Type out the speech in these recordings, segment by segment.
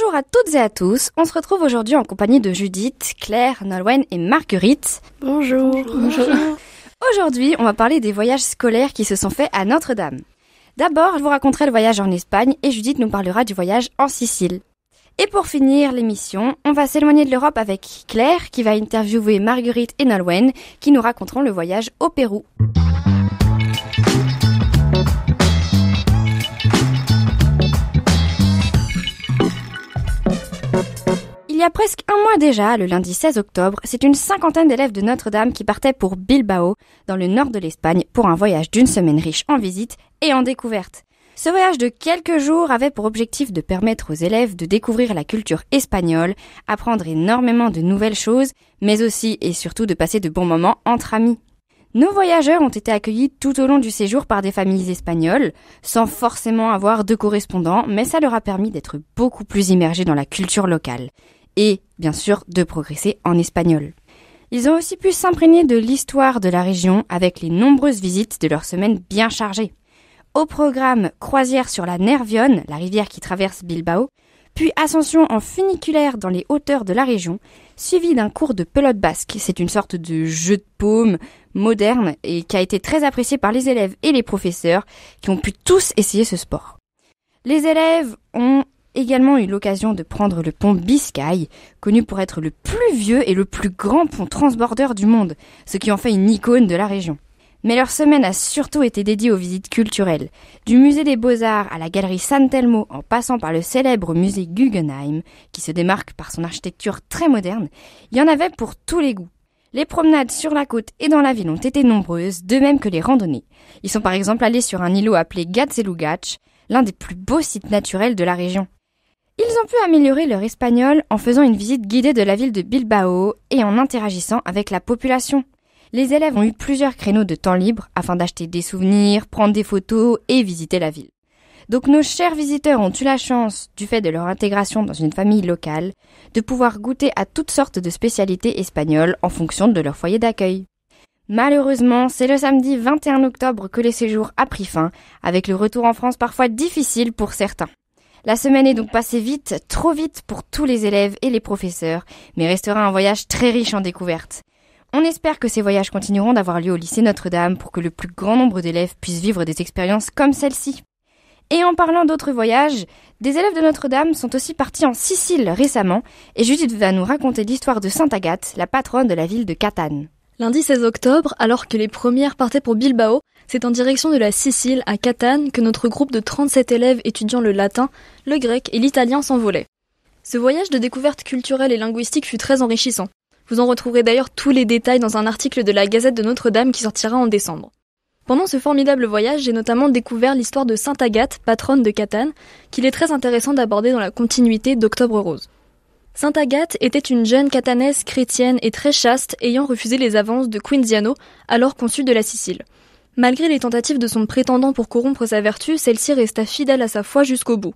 Bonjour à toutes et à tous. On se retrouve aujourd'hui en compagnie de Judith, Claire, Nolwenn et Marguerite. Bonjour. Bonjour. Aujourd'hui, on va parler des voyages scolaires qui se sont faits à Notre-Dame. D'abord, je vous raconterai le voyage en Espagne et Judith nous parlera du voyage en Sicile. Et pour finir l'émission, on va s'éloigner de l'Europe avec Claire qui va interviewer Marguerite et Nolwenn qui nous raconteront le voyage au Pérou. Il y a presque un mois déjà, le lundi 16 octobre, c'est une cinquantaine d'élèves de Notre-Dame qui partaient pour Bilbao, dans le nord de l'Espagne, pour un voyage d'une semaine riche en visites et en découvertes. Ce voyage de quelques jours avait pour objectif de permettre aux élèves de découvrir la culture espagnole, apprendre énormément de nouvelles choses, mais aussi et surtout de passer de bons moments entre amis. Nos voyageurs ont été accueillis tout au long du séjour par des familles espagnoles, sans forcément avoir de correspondants, mais ça leur a permis d'être beaucoup plus immergés dans la culture locale et bien sûr de progresser en espagnol. Ils ont aussi pu s'imprégner de l'histoire de la région avec les nombreuses visites de leur semaine bien chargée. Au programme croisière sur la Nervione, la rivière qui traverse Bilbao, puis ascension en funiculaire dans les hauteurs de la région, suivi d'un cours de pelote basque. C'est une sorte de jeu de paume moderne et qui a été très apprécié par les élèves et les professeurs qui ont pu tous essayer ce sport. Les élèves ont également eu l'occasion de prendre le pont Biscay, connu pour être le plus vieux et le plus grand pont transbordeur du monde, ce qui en fait une icône de la région. Mais leur semaine a surtout été dédiée aux visites culturelles, du musée des beaux-arts à la galerie San Telmo en passant par le célèbre musée Guggenheim, qui se démarque par son architecture très moderne, il y en avait pour tous les goûts. Les promenades sur la côte et dans la ville ont été nombreuses, de même que les randonnées. Ils sont par exemple allés sur un îlot appelé Gatzelugach, l'un des plus beaux sites naturels de la région. Ils ont pu améliorer leur espagnol en faisant une visite guidée de la ville de Bilbao et en interagissant avec la population. Les élèves ont eu plusieurs créneaux de temps libre afin d'acheter des souvenirs, prendre des photos et visiter la ville. Donc nos chers visiteurs ont eu la chance, du fait de leur intégration dans une famille locale, de pouvoir goûter à toutes sortes de spécialités espagnoles en fonction de leur foyer d'accueil. Malheureusement, c'est le samedi 21 octobre que les séjours a pris fin, avec le retour en France parfois difficile pour certains. La semaine est donc passée vite, trop vite pour tous les élèves et les professeurs, mais restera un voyage très riche en découvertes. On espère que ces voyages continueront d'avoir lieu au lycée Notre-Dame pour que le plus grand nombre d'élèves puissent vivre des expériences comme celle-ci. Et en parlant d'autres voyages, des élèves de Notre-Dame sont aussi partis en Sicile récemment et Judith va nous raconter l'histoire de Sainte Agathe, la patronne de la ville de Catane. Lundi 16 octobre, alors que les premières partaient pour Bilbao, c'est en direction de la Sicile, à Catane, que notre groupe de 37 élèves étudiant le latin, le grec et l'italien s'envolait. Ce voyage de découverte culturelle et linguistique fut très enrichissant. Vous en retrouverez d'ailleurs tous les détails dans un article de la Gazette de Notre-Dame qui sortira en décembre. Pendant ce formidable voyage, j'ai notamment découvert l'histoire de Sainte Agathe, patronne de Catane, qu'il est très intéressant d'aborder dans la continuité d'Octobre Rose. Sainte Agathe était une jeune catanaise chrétienne et très chaste ayant refusé les avances de Quinziano, alors consul de la Sicile. Malgré les tentatives de son prétendant pour corrompre sa vertu, celle-ci resta fidèle à sa foi jusqu'au bout.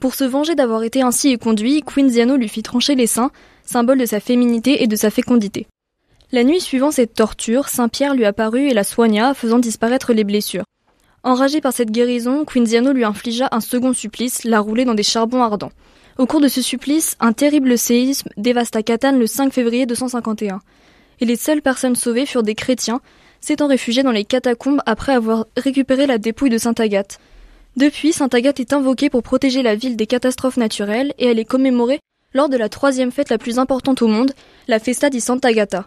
Pour se venger d'avoir été ainsi éconduit, Quinziano lui fit trancher les seins, symbole de sa féminité et de sa fécondité. La nuit suivant cette torture, Saint Pierre lui apparut et la soigna, faisant disparaître les blessures. Enragé par cette guérison, Quinziano lui infligea un second supplice, la rouler dans des charbons ardents. Au cours de ce supplice, un terrible séisme dévasta Catane le 5 février 251. Et les seules personnes sauvées furent des chrétiens, s'étant réfugiés dans les catacombes après avoir récupéré la dépouille de Sainte Agathe. Depuis, Sainte Agathe est invoquée pour protéger la ville des catastrophes naturelles et elle est commémorée lors de la troisième fête la plus importante au monde, la Festa di Sant'Agata.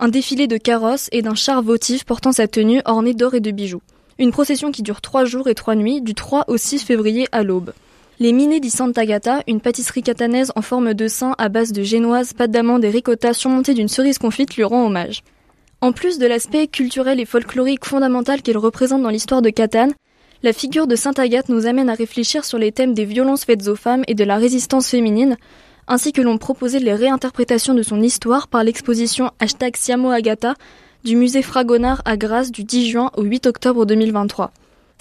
Un défilé de carrosses et d'un char votif portant sa tenue ornée d'or et de bijoux. Une procession qui dure trois jours et trois nuits, du 3 au 6 février à l'aube. Les Minets di Sant'Agata, une pâtisserie catanaise en forme de sein à base de génoise, pâte d'amande et ricotta surmontée d'une cerise confite lui rend hommage. En plus de l'aspect culturel et folklorique fondamental qu'elle représente dans l'histoire de Catane, la figure de Sainte Agathe nous amène à réfléchir sur les thèmes des violences faites aux femmes et de la résistance féminine, ainsi que l'on proposé les réinterprétations de son histoire par l'exposition hashtag Siamo Agatha » du musée Fragonard à Grasse du 10 juin au 8 octobre 2023.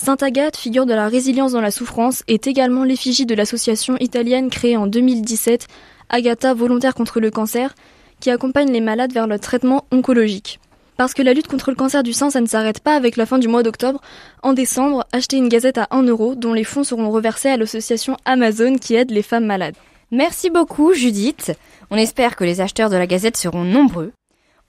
Sainte Agathe, figure de la résilience dans la souffrance, est également l'effigie de l'association italienne créée en 2017, Agatha Volontaire contre le cancer, qui accompagne les malades vers le traitement oncologique. Parce que la lutte contre le cancer du sein, ça ne s'arrête pas avec la fin du mois d'octobre. En décembre, achetez une gazette à 1 euro dont les fonds seront reversés à l'association Amazon qui aide les femmes malades. Merci beaucoup Judith. On espère que les acheteurs de la gazette seront nombreux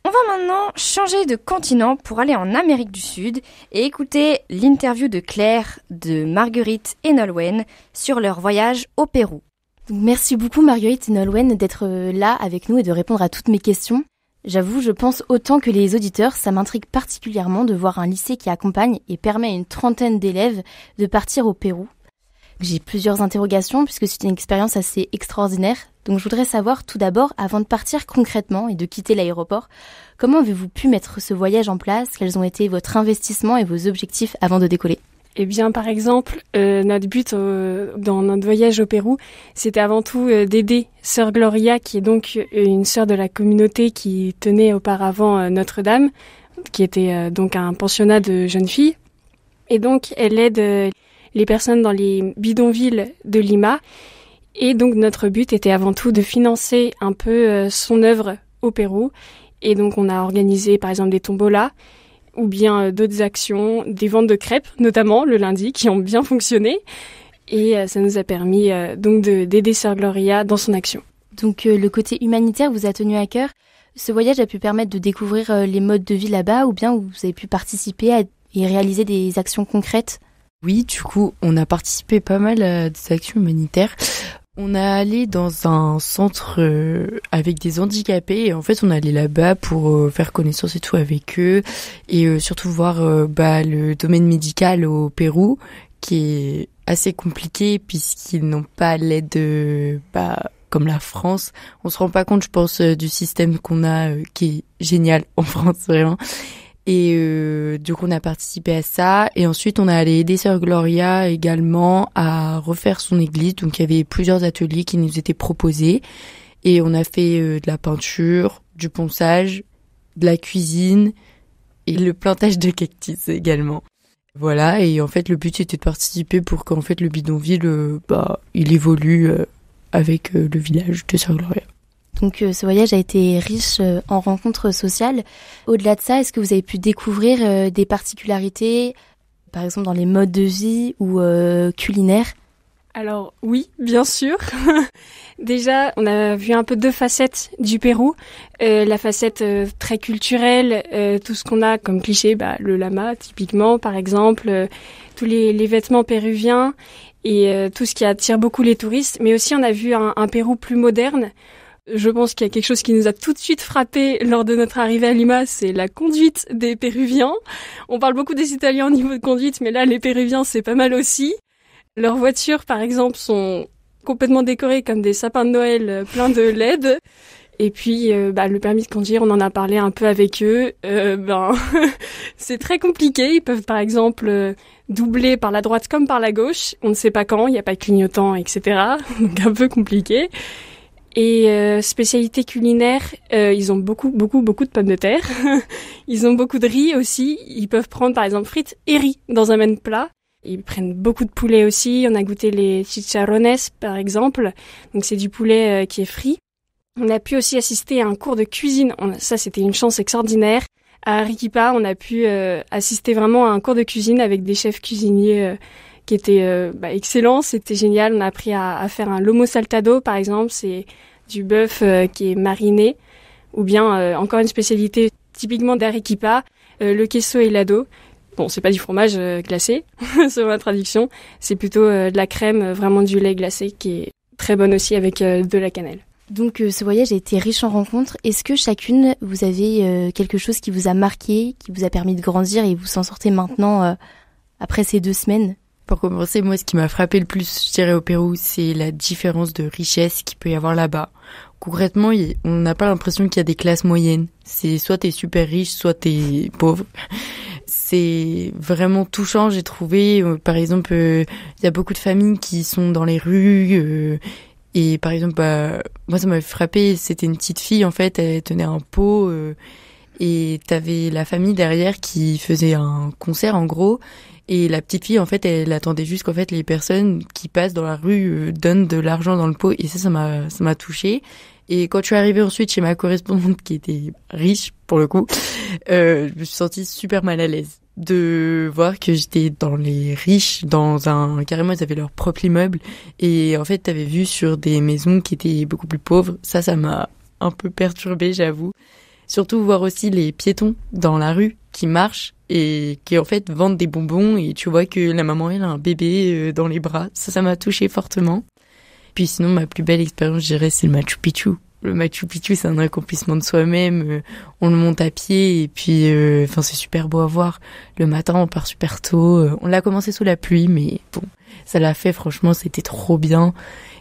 on va maintenant changer de continent pour aller en Amérique du Sud et écouter l'interview de Claire, de Marguerite et Nolwenn sur leur voyage au Pérou. Merci beaucoup Marguerite et Nolwenn d'être euh, là avec nous et de répondre à toutes mes questions. J'avoue, je pense autant que les auditeurs, ça m'intrigue particulièrement de voir un lycée qui accompagne et permet à une trentaine d'élèves de partir au Pérou. J'ai plusieurs interrogations puisque c'est une expérience assez extraordinaire donc je voudrais savoir tout d'abord, avant de partir concrètement et de quitter l'aéroport, comment avez-vous pu mettre ce voyage en place Quels ont été votre investissement et vos objectifs avant de décoller eh bien, par exemple, euh, notre but euh, dans notre voyage au Pérou, c'était avant tout euh, d'aider Sœur Gloria, qui est donc une sœur de la communauté qui tenait auparavant Notre-Dame, qui était donc un pensionnat de jeunes filles. Et donc, elle aide les personnes dans les bidonvilles de Lima et donc notre but était avant tout de financer un peu euh, son œuvre au Pérou. Et donc on a organisé par exemple des tombolas ou bien euh, d'autres actions, des ventes de crêpes notamment le lundi qui ont bien fonctionné. Et euh, ça nous a permis donc d'aider Sœur Gloria dans son action. Donc le côté humanitaire vous a tenu à cœur. Ce voyage a pu permettre de découvrir les modes de vie là-bas ou bien vous avez pu participer et réaliser des actions concrètes oui, du coup, on a participé pas mal à des actions humanitaires. On a allé dans un centre euh, avec des handicapés et en fait on est allé là-bas pour euh, faire connaissance et tout avec eux et euh, surtout voir bah, le domaine médical au Pérou qui est assez compliqué puisqu'ils n'ont pas l'aide bah, comme la France. On se rend pas compte je pense du système qu'on a qui est génial en France vraiment et euh, coup, on a participé à ça. Et ensuite on a allé aider Sœur Gloria également à refaire son église. Donc il y avait plusieurs ateliers qui nous étaient proposés. Et on a fait euh, de la peinture, du ponçage, de la cuisine et le plantage de cactus également. Voilà, et en fait le but était de participer pour qu'en fait le bidonville, euh, bah, il évolue euh, avec le village de Sœur Gloria. Donc euh, ce voyage a été riche euh, en rencontres sociales. Au-delà de ça, est-ce que vous avez pu découvrir euh, des particularités, par exemple dans les modes de vie ou culinaires alors oui, bien sûr. Déjà, on a vu un peu deux facettes du Pérou. la facette très culturelle, tout ce qu'on a comme cliché, bah, le lama typiquement par exemple, tous les, vêtements péruviens et tout ce qui attire beaucoup les touristes. Mais aussi, on a vu un Pérou plus moderne je pense qu'il y a quelque chose qui nous a tout de suite frappé lors de notre arrivée à Lima, c'est la conduite des Péruviens. On parle beaucoup des Italiens au niveau de conduite, mais là, les Péruviens, c'est pas mal aussi. Leurs voitures, par exemple, sont complètement décorées comme des sapins de Noël euh, plein de LED. Et puis, euh, bah, le permis de conduire, on en a parlé un peu avec eux. Euh, ben, c'est très compliqué. Ils peuvent, par exemple, euh, doubler par la droite comme par la gauche. On ne sait pas quand, il n'y a pas de clignotant, etc. Donc, un peu compliqué. Et euh, spécialité culinaire, euh, ils ont beaucoup, beaucoup, beaucoup de pommes de terre. ils ont beaucoup de riz aussi. Ils peuvent prendre par exemple frites et riz dans un même plat. Ils prennent beaucoup de poulet aussi. On a goûté les chicharrones par exemple. Donc c'est du poulet euh, qui est frit. On a pu aussi assister à un cours de cuisine. ça c'était une chance extraordinaire. À Arequipa, on a pu euh, assister vraiment à un cours de cuisine avec des chefs cuisiniers qui était euh, bah, excellent, c'était génial. On a appris à, faire un lomo saltado, par exemple, c'est du bœuf euh, qui est mariné, ou bien euh, encore une spécialité typiquement d'Arequipa, le queso helado. Bon, c'est pas du fromage glacé, selon la traduction, c'est plutôt de la crème, vraiment du lait glacé, qui est très bonne aussi avec de la cannelle. Donc ce voyage a été riche en rencontres. Est-ce que chacune, vous avez quelque chose qui vous a marqué, qui vous a permis de grandir et vous s'en sortez maintenant après ces deux semaines pour commencer, moi, ce qui m'a frappé le plus, je dirais, au Pérou, c'est la différence de richesse qu'il peut y avoir là-bas. Concrètement, on n'a pas l'impression qu'il y a des classes moyennes. C'est soit t'es super riche, soit t'es pauvre. C'est vraiment touchant, j'ai trouvé. Euh, par exemple, euh, il y a beaucoup de familles qui sont dans les rues. Euh, et par exemple, bah, moi, ça m'a frappé. C'était une petite fille, en fait, elle tenait un pot. et et t'avais la famille derrière qui faisait un concert, en gros et la petite fille, en fait, elle attendait juste qu'en fait les personnes qui passent dans la rue euh, donnent de l'argent dans le pot. Et ça, ça m'a, ça m'a touchée. Et quand je suis arrivée ensuite chez ma correspondante qui était riche pour le coup, euh, je me suis sentie super mal à l'aise de voir que j'étais dans les riches, dans un carrément ils avaient leur propre immeuble et en fait t'avais vu sur des maisons qui étaient beaucoup plus pauvres. Ça, ça m'a un peu perturbée, j'avoue surtout voir aussi les piétons dans la rue qui marchent et qui en fait vendent des bonbons et tu vois que la maman elle a un bébé euh, dans les bras. Ça, ça m'a touché fortement. Puis sinon, ma plus belle expérience, je dirais, c'est le Machu Picchu. Le Machu Picchu, c'est un accomplissement de soi-même. Euh, on le monte à pied et puis, euh, enfin, c'est super beau à voir. Le matin, on part super tôt. On l'a commencé sous la pluie, mais bon, ça l'a fait. Franchement, c'était trop bien.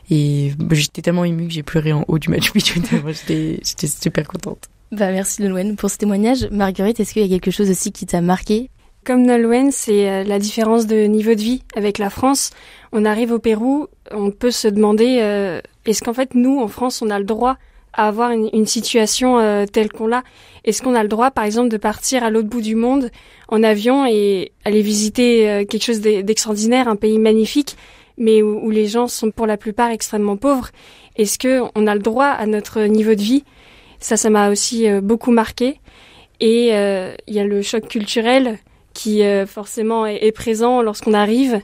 Et bah, j'étais tellement émue que j'ai pleuré en haut du Machu Picchu. J'étais super contente. Bah, merci Nolwenn pour ce témoignage. Marguerite, est-ce qu'il y a quelque chose aussi qui t'a marqué Comme Nolwenn, c'est euh, la différence de niveau de vie avec la France. On arrive au Pérou, on peut se demander euh, est-ce qu'en fait nous, en France, on a le droit à avoir une, situation euh, telle qu'on l'a Est-ce qu'on a le droit, par exemple, de partir à l'autre bout du monde en avion et aller visiter quelque chose d'extraordinaire, un pays magnifique, mais où, où les gens sont pour la plupart extrêmement pauvres Est-ce qu'on a le droit à notre niveau de vie ça, ça m'a aussi euh, beaucoup marqué. Et euh, il y a le choc culturel qui euh, forcément est, présent lorsqu'on arrive.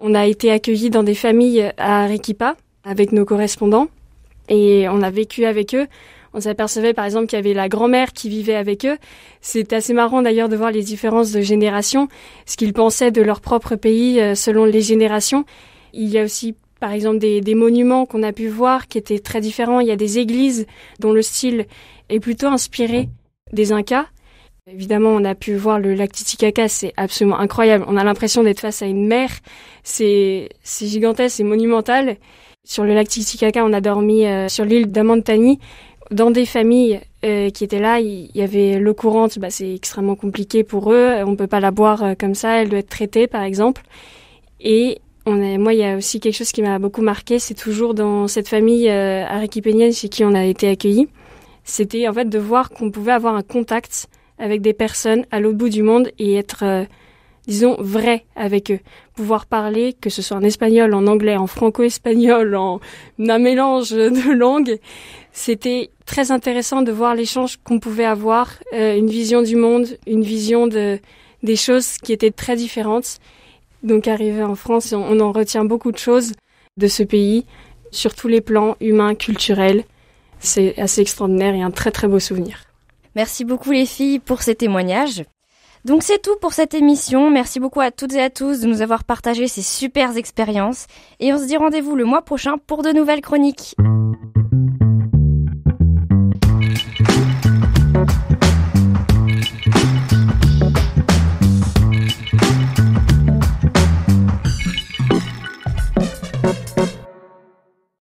On a été accueillis dans des familles à Arequipa avec nos correspondants et on a vécu avec eux. On s'apercevait par exemple qu'il y avait la grand-mère qui vivait avec eux. C'est assez marrant d'ailleurs de voir les différences de génération, ce qu'ils pensaient de leur propre pays selon les générations. Il y a aussi par exemple des, des monuments qu'on a pu voir qui étaient très différents. Il y a des églises dont le style est plutôt inspiré des Incas. Évidemment, on a pu voir le lac Titicaca, c'est absolument incroyable. On a l'impression d'être face à une mer. C'est gigantesque, c'est monumental. Sur le lac Titicaca, on a dormi euh, sur l'île d'Amantani dans des familles euh, qui étaient là, il y avait l'eau courante, bah, c'est extrêmement compliqué pour eux, on ne peut pas la boire euh, comme ça, elle doit être traitée par exemple. Et on moi, il y a aussi quelque chose qui m'a beaucoup marqué, c'est toujours dans cette famille euh, chez qui on a été accueillis. C'était en fait de voir qu'on pouvait avoir un contact avec des personnes à l'autre bout du monde et être, euh, disons, vrai avec eux. Pouvoir parler, que ce soit en espagnol, en anglais, en franco-espagnol, en un mélange de langues. C'était très intéressant de voir l'échange qu'on pouvait avoir, euh, une vision du monde, une vision de, des choses qui étaient très différentes donc arrivé en France, on en retient beaucoup de choses de ce pays, sur tous les plans humains, culturels. C'est assez extraordinaire et un très très beau souvenir. Merci beaucoup les filles pour ces témoignages. Donc c'est tout pour cette émission. Merci beaucoup à toutes et à tous de nous avoir partagé ces super expériences et on se dit rendez-vous le mois prochain pour de nouvelles chroniques.